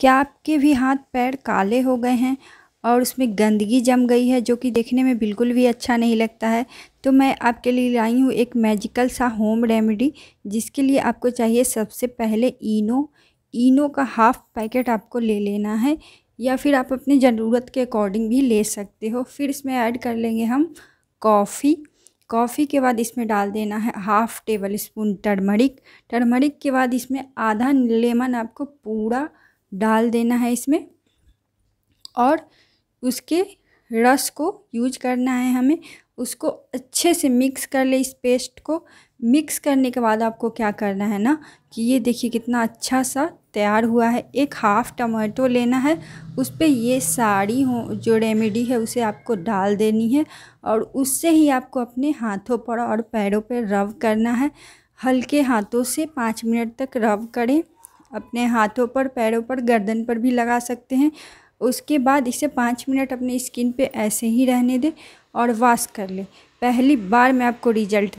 क्या आपके भी हाथ पैर काले हो गए हैं और उसमें गंदगी जम गई है जो कि देखने में बिल्कुल भी अच्छा नहीं लगता है तो मैं आपके लिए लाई हूँ एक मैजिकल सा होम रेमेडी जिसके लिए आपको चाहिए सबसे पहले इनो इनो का हाफ़ पैकेट आपको ले लेना है या फिर आप अपनी ज़रूरत के अकॉर्डिंग भी ले सकते हो फिर इसमें ऐड कर लेंगे हम कॉफ़ी कॉफ़ी के बाद इसमें डाल देना है half tablespoon turmeric turmeric के बाद इसमें आधा लेमन आपको पूरा डाल देना है इसमें और उसके रस को यूज करना है हमें उसको अच्छे से मिक्स कर ले इस पेस्ट को मिक्स करने के बाद आपको क्या करना है ना कि ये देखिए कितना अच्छा सा तैयार हुआ है एक हाफ़ टमाटो लेना है उस पर ये साड़ी हो जो रेमेडी है उसे आपको डाल देनी है और उससे ही आपको अपने हाथों पर और पैरों पर रब करना है हल्के हाथों से पाँच मिनट तक रब करें अपने हाथों पर पैरों पर गर्दन पर भी लगा सकते हैं उसके बाद इसे पाँच मिनट अपनी स्किन पे ऐसे ही रहने दें और वॉश कर लें पहली बार मैं आपको रिजल्ट